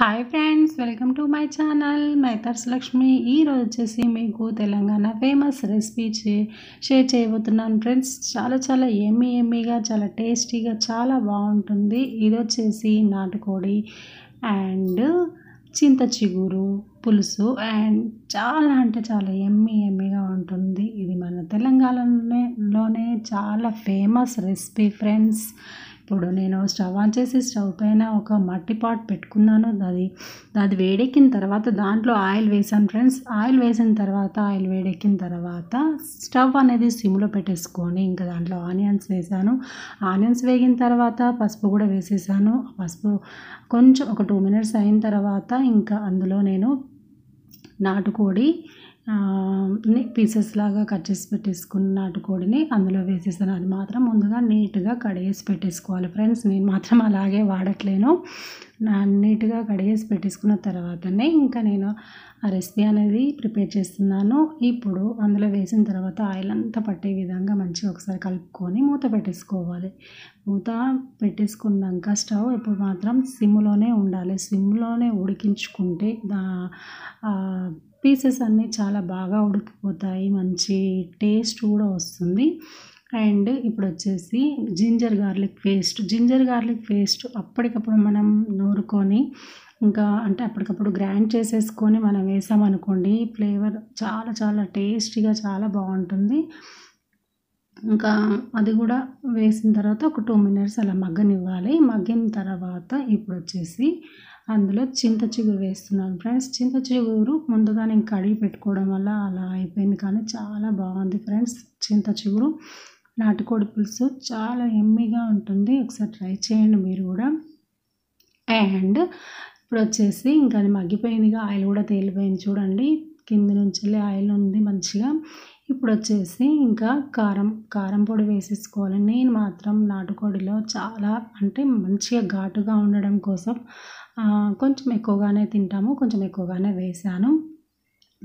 hi friends welcome to my channel మైతర్స్ లక్ష్మి ఈరోజు వచ్చేసి మీకు తెలంగాణ ఫేమస్ రెసిపీ షేర్ చేయబోతున్నాను ఫ్రెండ్స్ చాలా చాలా ఎమ్మి ఎమ్మిగా చాలా టేస్టీగా చాలా బాగుంటుంది ఇది వచ్చేసి నాటుకోడి అండ్ చింత చిగురు పులుసు అండ్ చాలా అంటే చాలా ఎమ్మి ఎమ్మిగా ఉంటుంది ఇది మన తెలంగాణలోనే చాలా ఫేమస్ రెసిపీ ఫ్రెండ్స్ ఇప్పుడు నేను స్టవ్ ఆన్ చేసి స్టవ్ పైన ఒక మట్టి పాట్ పెట్టుకున్నాను అది అది వేడెక్కిన తర్వాత దాంట్లో ఆయిల్ వేసాను ఫ్రెండ్స్ ఆయిల్ వేసిన తర్వాత ఆయిల్ వేడెక్కిన తర్వాత స్టవ్ అనేది సిమ్లో పెట్టేసుకొని ఇంకా దాంట్లో ఆనియన్స్ వేసాను ఆనియన్స్ వేగిన తర్వాత పసుపు కూడా వేసేసాను పసుపు కొంచెం ఒక టూ మినిట్స్ అయిన తర్వాత ఇంకా అందులో నేను నాటుకోడి ని పీసెస్ లాగా కట్ చేసి పెట్టేసుకున్న నాటుకోడిని అందులో వేసేసాను అది మాత్రం ముందుగా నీట్గా కడిగేసి పెట్టేసుకోవాలి ఫ్రెండ్స్ నేను మాత్రం అలాగే వాడట్లేను నీట్గా కడిగేసి పెట్టేసుకున్న తర్వాతనే ఇంకా నేను ఆ రెసిపీ అనేది ప్రిపేర్ చేస్తున్నాను ఇప్పుడు అందులో వేసిన తర్వాత ఆయిల్ అంతా పట్టే విధంగా మంచిగా ఒకసారి కలుపుకొని మూత పెట్టేసుకోవాలి మూత పెట్టేసుకున్నాక స్టవ్ ఇప్పుడు మాత్రం సిమ్లోనే ఉండాలి సిమ్లోనే ఉడికించుకుంటే పీసెస్ అన్నీ చాలా బాగా ఉడికిపోతాయి మంచి టేస్ట్ కూడా వస్తుంది అండ్ ఇప్పుడు వచ్చేసి ginger garlic paste ginger garlic paste అప్పటికప్పుడు మనం నూరుకొని ఇంకా అంటే అప్పటికప్పుడు గ్రైండ్ చేసేసుకొని మనం వేసామనుకోండి ఫ్లేవర్ చాలా చాలా టేస్టీగా చాలా బాగుంటుంది ఇంకా అది కూడా వేసిన తర్వాత ఒక టూ మినిట్స్ అలా మగ్గనివ్వాలి మగ్గిన తర్వాత ఇప్పుడు వచ్చేసి అందులో చింత చిగురు వేస్తున్నాను ఫ్రెండ్స్ చింత చిగురు ముందుగా నేను కడిగి పెట్టుకోవడం వల్ల అలా అయిపోయింది కానీ చాలా బాగుంది ఫ్రెండ్స్ చింత చిగురు నాటుకోడి పులుసు చాలా ఎమ్మీగా ఉంటుంది ఒకసారి ట్రై చేయండి మీరు కూడా అండ్ ఇప్పుడు వచ్చేసి ఇంకా అది మగ్గిపోయిందిగా ఆయిల్ కూడా తేలిపోయింది చూడండి కింద నుంచి ఆయిల్ ఉంది మంచిగా ఇప్పుడు వచ్చేసి ఇంకా కారం కారం పొడి వేసేసుకోవాలి నేను మాత్రం నాటుకోడిలో చాలా అంటే మంచిగా ఘాటుగా ఉండడం కోసం కొంచెం ఎక్కువగానే తింటాము కొంచెం ఎక్కువగానే వేసాను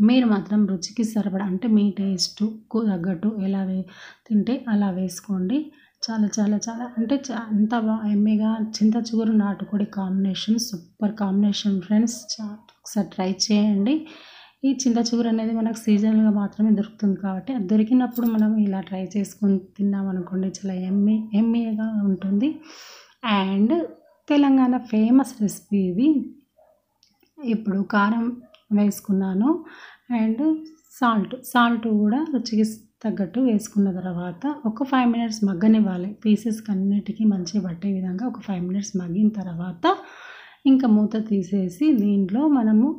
మీరు మాత్రం రుచికి సరిపడా అంటే మీ టేస్ట్ తగ్గట్టు ఎలా వే తింటే అలా వేసుకోండి చాలా చాలా చాలా అంటే అంత ఎమ్మెగా చింత చిగురు నాటుకోడి కాంబినేషన్ సూపర్ కాంబినేషన్ ఫ్రెండ్స్ ఒకసారి ట్రై చేయండి ఈ చింత చిగురు అనేది మనకు సీజనల్గా మాత్రమే దొరుకుతుంది కాబట్టి అది దొరికినప్పుడు మనం ఇలా ట్రై చేసుకొని తిన్నాం అనుకోండి చాలా ఎమ్మె ఎమ్మెగా ఉంటుంది అండ్ తెలంగాణ ఫేమస్ రెసిపీ ఇది ఇప్పుడు కారం వేసుకున్నాను అండ్ సాల్ట్ సాల్ట్ కూడా రుచికి తగ్గట్టు వేసుకున్న తర్వాత ఒక ఫైవ్ మినిట్స్ మగ్గనివ్వాలి పీసెస్కి అన్నిటికీ మంచిగా పట్టే విధంగా ఒక ఫైవ్ మినిట్స్ మగ్గిన తర్వాత ఇంకా మూత తీసేసి దీంట్లో మనము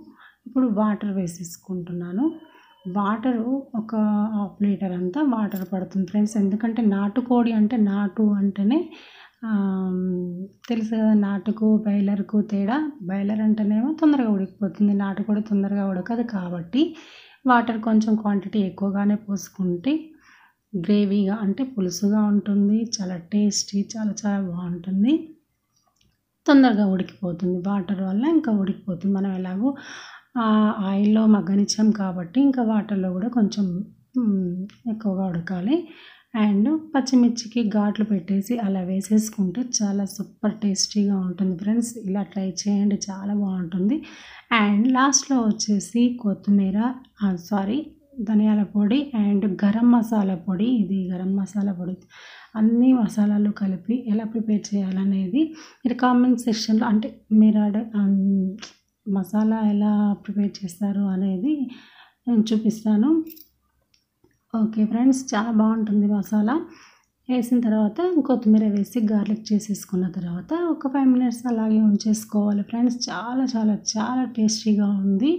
ఇప్పుడు వాటర్ వేసేసుకుంటున్నాను వాటరు ఒక హాఫ్ లీటర్ అంతా వాటర్ పడుతుంది ఫ్రెండ్స్ ఎందుకంటే నాటుకోడి అంటే నాటు అంటేనే తెలుసు కదా నాటుకు బాయిలర్కు తేడా బాయిలర్ అంటేనేమో తొందరగా ఉడికిపోతుంది నాటు కూడా తొందరగా ఉడకదు కాబట్టి వాటర్ కొంచెం క్వాంటిటీ ఎక్కువగానే పోసుకుంటే గ్రేవీగా అంటే పులుసుగా ఉంటుంది చాలా టేస్టీ చాలా చాలా బాగుంటుంది తొందరగా ఉడికిపోతుంది వాటర్ వల్ల ఇంకా ఉడికిపోతుంది మనం ఎలాగో ఆయిల్లో మగ్గనిచ్చాం కాబట్టి ఇంకా వాటర్లో కూడా కొంచెం ఎక్కువగా ఉడకాలి అండ్ పచ్చిమిర్చికి ఘాట్లు పెట్టేసి అలా వేసేసుకుంటే చాలా సూపర్ టేస్టీగా ఉంటుంది ఫ్రెండ్స్ ఇలా ట్రై చేయండి చాలా బాగుంటుంది అండ్ లాస్ట్లో వచ్చేసి కొత్తిమీర సారీ ధనియాల పొడి అండ్ గరం మసాలా పొడి ఇది గరం మసాలా పొడి అన్ని మసాలాలు కలిపి ఎలా ప్రిపేర్ చేయాలనేది మీరు కామెంట్ సెక్షన్లో అంటే మీరు మసాలా ఎలా ప్రిపేర్ చేస్తారు అనేది నేను చూపిస్తాను ఓకే ఫ్రెండ్స్ చాలా బాగుంటుంది మసాలా వేసిన తర్వాత కొత్తిమీర వేసి గార్లిక్ చేసేసుకున్న తర్వాత ఒక ఫైవ్ మినిట్స్ అలాగే ఉంచేసుకోవాలి ఫ్రెండ్స్ చాలా చాలా చాలా టేస్టీగా ఉంది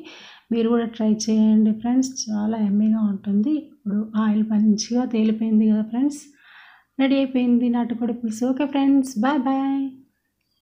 మీరు కూడా ట్రై చేయండి ఫ్రెండ్స్ చాలా ఎమ్మీగా ఉంటుంది ఇప్పుడు ఆయిల్ మంచిగా తేలిపోయింది కదా ఫ్రెండ్స్ రెడీ అయిపోయింది నాటుకోడి పులుసు ఓకే ఫ్రెండ్స్ బాయ్ బాయ్